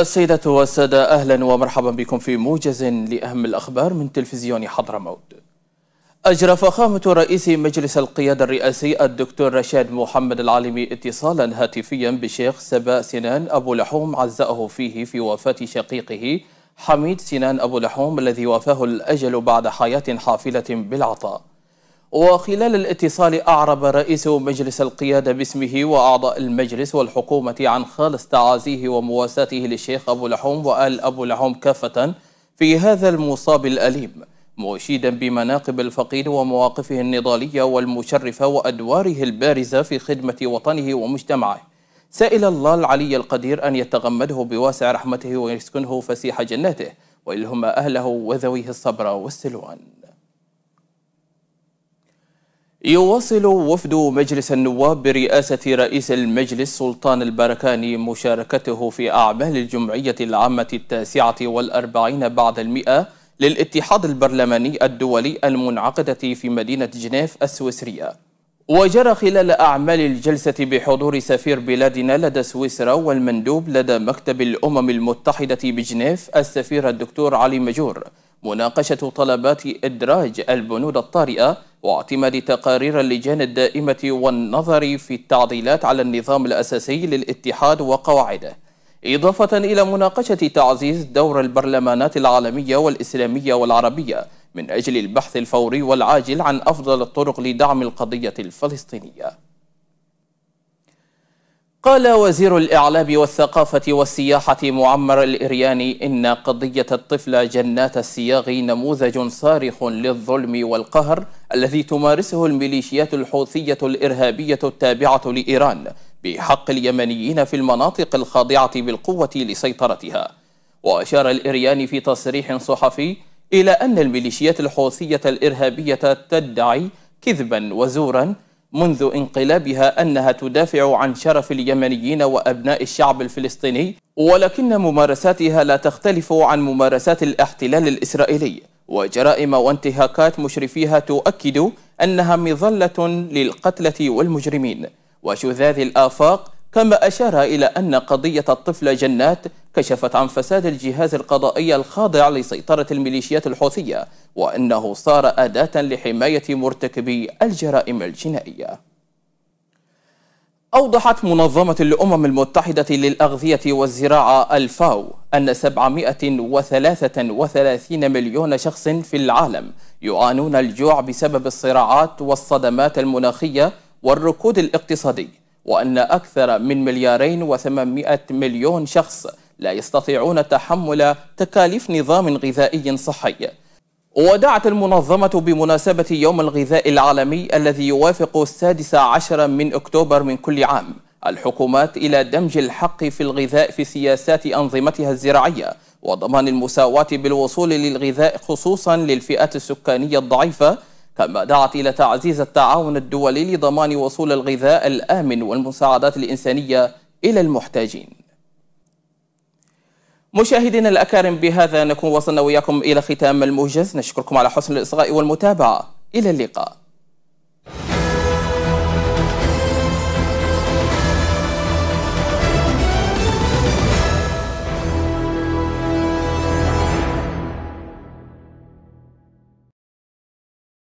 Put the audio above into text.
السيدة والسادة أهلا ومرحبا بكم في موجز لأهم الأخبار من تلفزيون حضرموت أجرى فخامة رئيس مجلس القيادة الرئاسي الدكتور رشاد محمد العالمي اتصالا هاتفيا بشيخ سبا سنان أبو لحوم عزأه فيه في وفاة شقيقه حميد سنان أبو لحوم الذي وافاه الأجل بعد حياة حافلة بالعطاء وخلال الاتصال أعرب رئيس مجلس القيادة باسمه وأعضاء المجلس والحكومة عن خالص تعازيه ومواساته للشيخ أبو لحوم وآل أبو لحوم كافة في هذا المصاب الأليم مشيدا بمناقب الفقيد ومواقفه النضالية والمشرفة وأدواره البارزة في خدمة وطنه ومجتمعه سائل الله العلي القدير أن يتغمده بواسع رحمته ويسكنه فسيح جناته ويلهم أهله وذويه الصبر والسلوان يواصل وفد مجلس النواب برئاسة رئيس المجلس سلطان البركاني مشاركته في أعمال الجمعية العامة التاسعة والأربعين بعد المئة للاتحاد البرلماني الدولي المنعقدة في مدينة جنيف السويسرية وجرى خلال أعمال الجلسة بحضور سفير بلادنا لدى سويسرا والمندوب لدى مكتب الأمم المتحدة بجنيف السفير الدكتور علي مجور مناقشة طلبات إدراج البنود الطارئة واعتماد تقارير اللجان الدائمة والنظر في التعديلات على النظام الأساسي للاتحاد وقواعده إضافة إلى مناقشة تعزيز دور البرلمانات العالمية والإسلامية والعربية من أجل البحث الفوري والعاجل عن أفضل الطرق لدعم القضية الفلسطينية قال وزير الإعلام والثقافة والسياحة معمر الإرياني إن قضية الطفلة جنات السياغ نموذج صارخ للظلم والقهر الذي تمارسه الميليشيات الحوثية الإرهابية التابعة لإيران بحق اليمنيين في المناطق الخاضعة بالقوة لسيطرتها وأشار الإرياني في تصريح صحفي إلى أن الميليشيات الحوثية الإرهابية تدعي كذبا وزورا منذ انقلابها أنها تدافع عن شرف اليمنيين وأبناء الشعب الفلسطيني ولكن ممارساتها لا تختلف عن ممارسات الاحتلال الإسرائيلي وجرائم وانتهاكات مشرفيها تؤكد أنها مظلة للقتلة والمجرمين وشذاذ الآفاق كما أشار إلى أن قضية الطفلة جنات كشفت عن فساد الجهاز القضائي الخاضع لسيطرة الميليشيات الحوثية وأنه صار أداة لحماية مرتكبي الجرائم الجنائية أوضحت منظمة الأمم المتحدة للأغذية والزراعة الفاو أن 733 مليون شخص في العالم يعانون الجوع بسبب الصراعات والصدمات المناخية والركود الاقتصادي وأن أكثر من مليارين و800 مليون شخص لا يستطيعون تحمل تكاليف نظام غذائي صحي ودعت المنظمة بمناسبة يوم الغذاء العالمي الذي يوافق السادس عشر من أكتوبر من كل عام الحكومات إلى دمج الحق في الغذاء في سياسات أنظمتها الزراعية وضمان المساواة بالوصول للغذاء خصوصا للفئات السكانية الضعيفة كما دعت إلى تعزيز التعاون الدولي لضمان وصول الغذاء الآمن والمساعدات الإنسانية إلى المحتاجين مشاهدينا الأكارم بهذا نكون وصلنا وياكم إلى ختام الموجز نشكركم على حسن الإصغاء والمتابعة إلى اللقاء